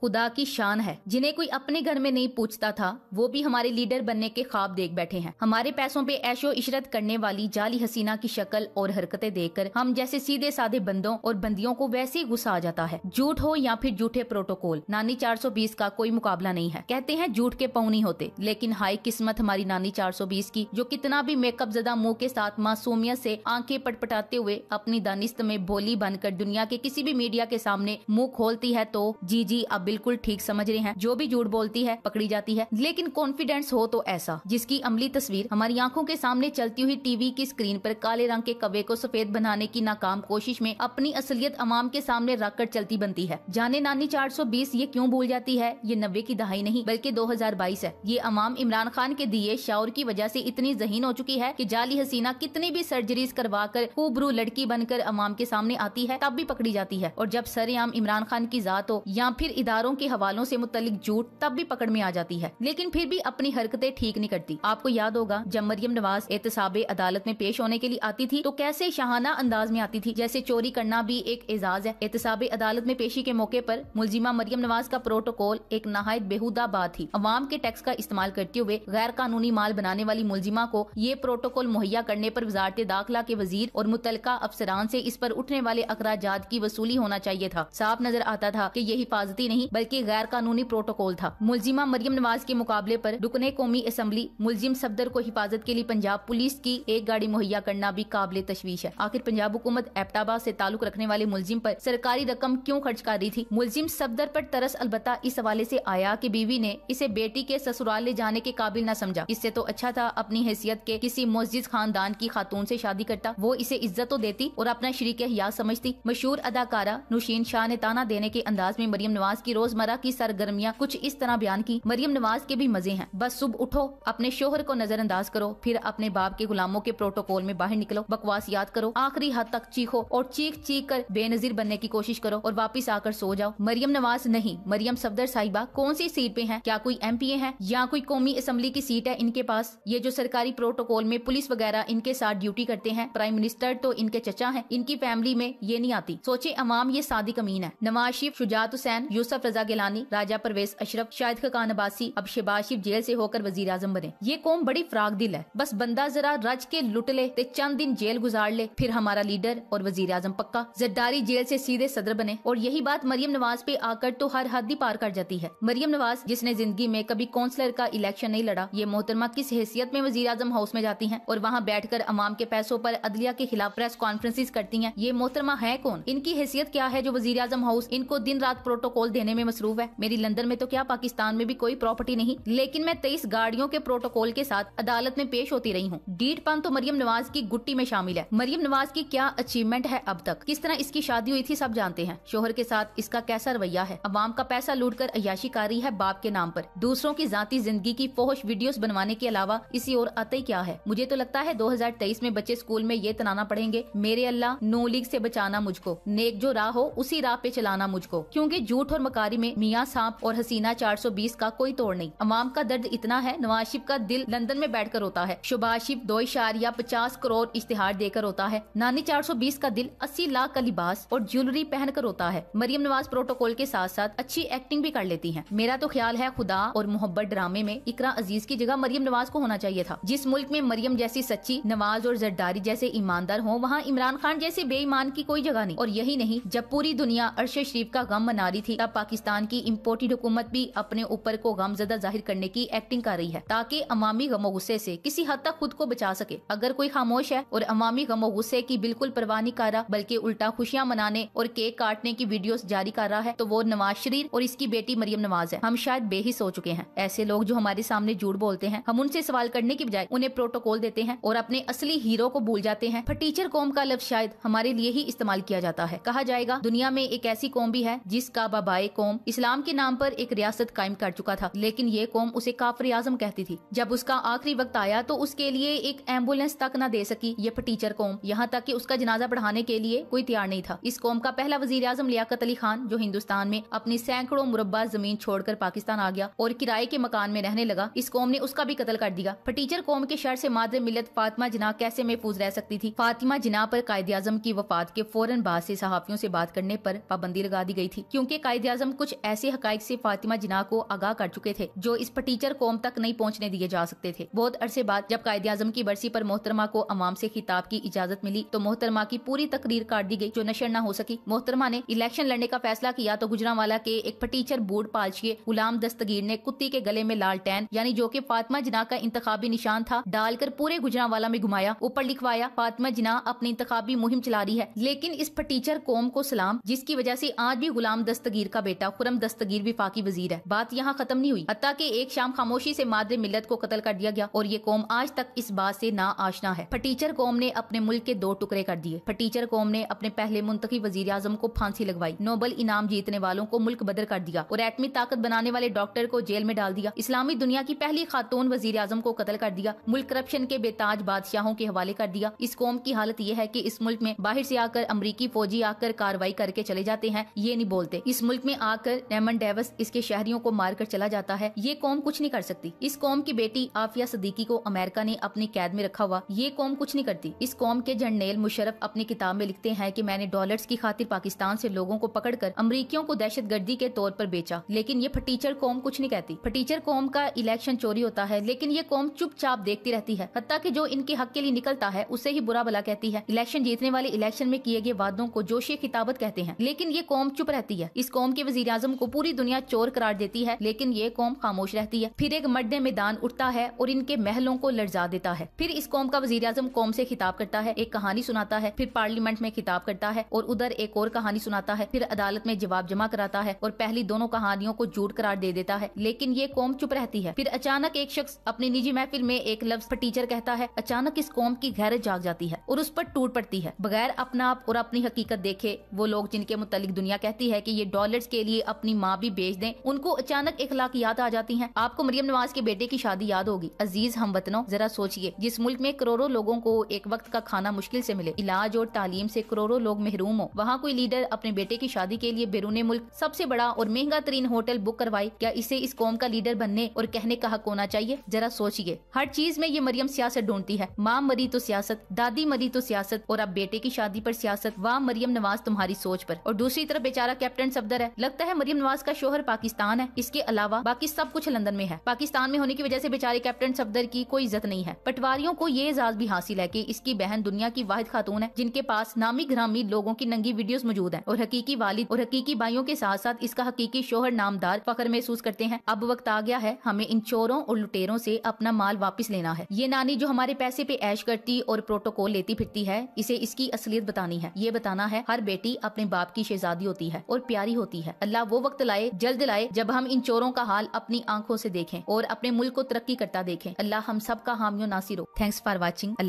खुदा की शान है जिन्हें कोई अपने घर में नहीं पूछता था वो भी हमारे लीडर बनने के ख्वाब देख बैठे हैं हमारे पैसों पे ऐशो इशरत करने वाली जाली हसीना की शक्ल और हरकतें देखकर हम जैसे सीधे साधे बंदों और बंदियों को वैसे ही गुस्सा आ जाता है झूठ हो या फिर झूठे प्रोटोकॉल नानी बीस का कोई मुकाबला नहीं है कहते हैं झूठ के पौनी होते लेकिन हाई किस्मत हमारी नानी बीस की जो कितना भी मेकअप जदा मुँह के साथ मासूमियत से आंखें पटपटाते हुए अपनी दानिस्त में भोली बनकर दुनिया के किसी भी मीडिया के सामने मुँह खोलती है तो जी जी अब बिल्कुल ठीक समझ रहे हैं जो भी झूठ बोलती है पकड़ी जाती है लेकिन कॉन्फिडेंस हो तो ऐसा जिसकी अमली तस्वीर हमारी आंखों के सामने चलती हुई टीवी की स्क्रीन पर काले रंग के कवे को सफेद बनाने की नाकाम कोशिश में अपनी असलियत अमाम के सामने रखकर चलती बनती है जाने नानी 420 ये क्यों भूल जाती है ये नब्बे की दहाई नहीं बल्कि 2022 है ये अमाम इमरान खान के दिए शावर की वजह से इतनी जहीन हो चुकी है की जाली हसीना कितनी भी सर्जरीज करवा कर खूबरू लड़की बनकर अमाम के सामने आती है तब भी पकड़ी जाती है और जब सरेआम इमरान खान की जात हो या फिर इदारे इदारों के हवालों से मुतलिक झूठ तब भी पकड़ में आ जाती है लेकिन फिर भी अपनी हरकतें ठीक नहीं करती आपको याद होगा जब मरियम नवाज एहतसाब अदालत में पेश होने के लिए आती थी तो कैसे शाहाना अंदाज में आती थी जैसे चोरी करना भी एक एजाज है एहतसाब अदालत में पेशी के मौके पर मुलजिमा मरियम नवाज का प्रोटोकॉल एक नहायत बेहुदा बात थी अवाम के टैक्स का इस्तेमाल करते हुए गैर कानूनी माल बनाने वाली मुलजिमा को ये प्रोटोकॉल मुहैया करने आरोप वजारत दाखिला के वजीर और मुतल अफसरान ऐसी इस पर उठने वाले अखराज की वसूली होना चाहिए था साफ नजर आता था की ये हिफाजती नहीं नहीं बल्कि गैर कानूनी प्रोटोकॉल था मुलजिमा मरियम नवाज के मुकाबले आरोप रुकने कौमी असम्बली मुलजिम सफदर को हिफाजत के लिए पंजाब पुलिस की एक गाड़ी मुहैया करना भी काबिल तशवीश है आखिर पंजाब हुकूमत एपटाबाद ऐसी ताल्लुक रखने वाले मुलजिम आरोप सरकारी रकम क्यूँ खर्च कर रही थी मुलजिम सफदर आरोप तरस अलबत्ता इस हवाले ऐसी आया की बीवी ने इसे बेटी के ससुराल ले जाने के काबिल न समझा इससे तो अच्छा था अपनी हैसियत के किसी मस्जिद खानदान की खातून ऐसी शादी करता वो इसे इज्जत तो देती और अपना शरीक हयात समझती मशहूर अदाकारा नुशीन शाह ने ताना देने के अंदाज में मरियम नवाज की रोजमर्रा की सरगर्मियाँ कुछ इस तरह बयान की मरियम नवाज के भी मजे हैं बस सुबह उठो अपने शोहर को नजरअंदाज करो फिर अपने बाप के गुलामों के प्रोटोकॉल में बाहर निकलो बकवास याद करो आखिरी हद तक चीखो और चीख चीख कर बेनजीर बनने की कोशिश करो और वापिस आकर सो जाओ मरियम नवाज नहीं मरियम सफदर साहिबा कौन सी सीट पे है क्या कोई एम पी ए है या कोई कौमी असम्बली की सीट है इनके पास ये जो सरकारी प्रोटोकॉल में पुलिस वगैरह इनके साथ ड्यूटी करते हैं प्राइम मिनिस्टर तो इनके चचा है इनकी फैमिली में ये नहीं आती सोचे अवाम ये सादी कमीन है नवाज शिफ शुजात हुसैन यूसफ मुर्तजा गिलानी राजा परवेज अशरफ शाहिद खकान अबासी अब शहबाज शिफ जेल ऐसी होकर वजीर आजम बने ये कौम बड़ी फ्राक दिल है बस बंदा जरा रज के लुट ले ते चंद दिन जेल गुजार ले फिर हमारा लीडर और वजीर आजम पक्का जद्दारी जेल ऐसी सीधे सदर बने और यही बात मरियम नवाज पे आकर तो हर हद ही पार कर जाती है मरियम नवाज जिसने जिंदगी में कभी काउंसलर का इलेक्शन नहीं लड़ा ये मोहतरमा किस हैसियत में वजी आजम हाउस में जाती है और वहाँ बैठ कर अवाम के पैसों आरोप अदलिया के खिलाफ प्रेस कॉन्फ्रेंसिस करती है ये मोहतरमा है कौन इनकी हैसियत क्या है जो वजी आजम हाउस इनको दिन रात प्रोटोकॉल देने में मसरूफ है मेरी लंदन में तो क्या पाकिस्तान में भी कोई प्रॉपर्टी नहीं लेकिन मैं तेईस गाड़ियों के प्रोटोकॉल के साथ अदालत में पेश होती रही हूँ डीट पान तो मरियम नवाज की गुट्टी में शामिल है मरियम नवाज की क्या अचीवमेंट है अब तक किस तरह इसकी शादी हुई थी सब जानते हैं शोहर के साथ इसका कैसा रवैया है अवाम का पैसा लूट कर अयाशी कर रही है बाप के नाम आरोप दूसरों की जाती जिंदगी की फोहश वीडियो बनवाने के अलावा इसी और आते क्या है मुझे तो लगता है दो में बच्चे स्कूल में ये तनाना पड़ेंगे मेरे अल्लाह नो लीग ऐसी बचाना मुझको नेक जो राह हो उसी राह पे चलाना मुझको क्यूँकी झूठ और मकान गिरफ्तारी में मियाँ सांप और हसीना 420 का कोई तोड़ नहीं अवाम का दर्द इतना है नवाज शिफ का दिल लंदन में बैठ कर होता है शुबाज शिफ दो या पचास करोड़ इश्तेहार देकर होता है नानी 420 का दिल 80 लाख का लिबास और ज्वेलरी पहन कर होता है मरियम नवाज प्रोटोकॉल के साथ साथ अच्छी एक्टिंग भी कर लेती है मेरा तो ख्याल है खुदा और मोहब्बत ड्रामे में इकरा अजीज की जगह मरियम नवाज को होना चाहिए था जिस मुल्क में मरियम जैसी सच्ची नवाज और जरदारी जैसे ईमानदार हो वहाँ इमरान खान जैसे बेईमान की कोई जगह नहीं और यही नहीं जब पूरी दुनिया अरशद शरीफ का गम मना रही थी तब पाकिस्तान की इम्पोर्टेड हुकूमत भी अपने ऊपर को गमजदा जाहिर करने की एक्टिंग कर रही है ताकि अवामी गमो गुस्से ऐसी किसी हद तक खुद को बचा सके अगर कोई खामोश है और अवामी गमो गुस्से की बिल्कुल परवाह नहीं कर रहा बल्कि उल्टा खुशियाँ मनाने और केक काटने की वीडियो जारी कर रहा है तो वो नवाज शरीफ और इसकी बेटी मरियम नवाज है हम शायद बेहिस हो चुके हैं ऐसे लोग जो हमारे सामने झूठ बोलते हैं हम उनसे सवाल करने की बजाय उन्हें प्रोटोकॉल देते हैं और अपने असली हीरो को भूल जाते हैं टीचर कौम का लफ्ज शायद हमारे लिए ही इस्तेमाल किया जाता है कहा जाएगा दुनिया में एक ऐसी कौम भी है जिसका बाबाए कौम इस्लाम के नाम पर एक रियासत कायम कर चुका था लेकिन ये कौम उसे काफरी आजम कहती थी जब उसका आखिरी वक्त आया तो उसके लिए एक एम्बुलेंस तक न दे सकी ये फटीचर कौम यहाँ तक की उसका जनाजा पढ़ाने के लिए कोई तैयार नहीं था इस कौम का पहला वजीर आजम लियाकत अली खान जो हिंदुस्तान में अपनी सैकड़ों मुरबा जमीन छोड़कर पाकिस्तान आ गया और किराए के मकान में रहने लगा इस कौम ने उसका भी कत्ल कर दिया फटीचर कौम के शर से मादर मिलत फातिमा जिना कैसे महफूज रह सकती थी फातिमा जिना पर कायद आजम की वफात के फौरन बाद से सहाफियों से बात करने पर पाबंदी लगा दी गई थी क्योंकि कायद आजम आजम कुछ ऐसे हकैक से फातिमा जिना को आगाह कर चुके थे जो इस पटीचर कौम तक नहीं पहुँचने दिए जा सकते थे बहुत अरसे बाद जब कायद आजम की बरसी आरोप मोहतरमा को अवाम ऐसी खिताब की इजाजत मिली तो मोहतरमा की पूरी तकरीर काट दी गयी जो नशर न हो सकी मोहतरमा ने इलेक्शन लड़ने का फैसला किया तो गुजरावाला के एक पटीचर बोर्ड पालशिए गुलाम दस्तगीर ने कुत्ती के गले में लाल टैन यानी जो की फातिमा जिना का इंतबी निशान था डालकर पूरे गुजरावाला में घुमाया ऊपर लिखवाया फातिमा जिना अपनी इंतबी मुहिम चला रही है लेकिन इस पटीचर कौम को सलाम जिसकी वजह से आज भी गुलाम दस्तगीर का बेटा बेटा खुरम दस्तगीर विफाकी वजीर है बात यहाँ खत्म नहीं हुई हत्या के एक शाम खामोशी से मादरे मिलत को कत्ल कर दिया गया और ये कौम आज तक इस बात से ना आशना है फटीचर कौम ने अपने मुल्क के दो टुकड़े कर दिए फटीचर कौम ने अपने पहले मुंतखी वजीर आजम को फांसी लगवाई नोबल इनाम जीतने वालों को मुल्क बदर कर दिया और एटमी ताकत बनाने वाले डॉक्टर को जेल में डाल दिया इस्लामी दुनिया की पहली खातून वजीर आजम को कत्ल कर दिया मुल्क करप्शन के बेताज बादशाहों के हवाले कर दिया इस कौम की हालत यह है की इस मुल्क में बाहर ऐसी आकर अमरीकी फौजी आकर कार्रवाई करके चले जाते हैं ये नहीं बोलते इस मुल्क में आकर रेमन डेवस इसके शहरियों को मारकर चला जाता है ये कौम कुछ नहीं कर सकती इस कौम की बेटी आफिया सदीकी को अमेरिका ने अपनी कैद में रखा हुआ ये कौम कुछ नहीं करती इस कौम के जर्नेल मुशरफ अपनी किताब में लिखते हैं की मैंने डॉलर की खातिर पाकिस्तान ऐसी लोगों को पकड़ कर अमरीकियों को दहशत गर्दी के तौर आरोप बेचा लेकिन ये फटीचर कौम कुछ नहीं कहती फटीचर कौम का इलेक्शन चोरी होता है लेकिन ये कौम चुपचाप देखती रहती है हत्या की जो इनके हक के लिए निकलता है उसे ही बुरा भला कहती है इलेक्शन जीतने वाले इलेक्शन में किए गए वादों को जोशी खिताबत कहते हैं लेकिन ये कौम चुप रहती है इस कौम के वजीर आजम को पूरी दुनिया चोर करार देती है लेकिन ये कौम खामोश रहती है फिर एक मड्डे मैदान उठता है और इनके महलों को लड़जा देता है फिर इस कौम का वजीर आजम कौम से खिताब करता है एक कहानी सुनाता है फिर पार्लियामेंट में खिताब करता है और उधर एक और कहानी सुनाता है फिर अदालत में जवाब जमा कराता है और पहली दोनों कहानियों को झूठ करार दे देता है लेकिन ये कौम चुप रहती है फिर अचानक एक शख्स अपनी निजी महफिल में एक लफ्ज टीचर कहता है अचानक इस कौम की गैरत जाग जाती है और उस पर टूट पड़ती है बगैर अपना आप और अपनी हकीकत देखे वो लोग जिनके मुतलिक दुनिया कहती है की ये डॉलर के लिए अपनी माँ भी बेच दें उनको अचानक इखलाक याद आ जाती है आपको मरियम नवाज के बेटे की शादी याद होगी अजीज हम वतनों जरा सोचिए जिस मुल्क में करोड़ों लोगों को एक वक्त का खाना मुश्किल से मिले इलाज और तालीम से करोड़ों लोग महरूम हो वहाँ कोई लीडर अपने बेटे की शादी के लिए बैरून मुल्क सबसे बड़ा और महंगा तरीन होटल बुक करवाए क्या इसे इस कौम का लीडर बनने और कहने का हक होना चाहिए जरा सोचिए हर चीज में ये मरियम सियासत ढूंढती है माँ मरी तो सियासत दादी मरी तो सियासत और अब बेटे की शादी पर सियासत वाह मरियम नवाज तुम्हारी सोच पर और दूसरी तरफ बेचारा कैप्टन सफदर है लग लगता है मरियम नवाज का शोहर पाकिस्तान है इसके अलावा बाकी सब कुछ लंदन में है पाकिस्तान में होने की वजह से बेचारे कैप्टन सफदर की कोई इज्जत नहीं है पटवारियों को ये एजाज भी हासिल है की इसकी बहन दुनिया की वाहिद खातून है जिनके पास नामी ग्रामी लोगों की नंगी वीडियोस मौजूद है और हकीकी वालिद और हकीकी भाइयों के साथ साथ इसका हकीकी शोहर नामदार फखर महसूस करते हैं अब वक्त आ गया है हमें इन चोरों और लुटेरों से अपना माल वापस लेना है ये नानी जो हमारे पैसे पे ऐश करती और प्रोटोकॉल लेती फिरती है इसे इसकी असलियत बतानी है ये बताना है हर बेटी अपने बाप की शहजादी होती है और प्यारी होती है अल्लाह वो वक्त लाए जल्द लाए जब हम इन चोरों का हाल अपनी आंखों से देखें और अपने मुल्क को तरक्की करता देखें अल्लाह हम सब का हामियों नासिर हो थैंक्स फॉर वॉचिंग अल्लाह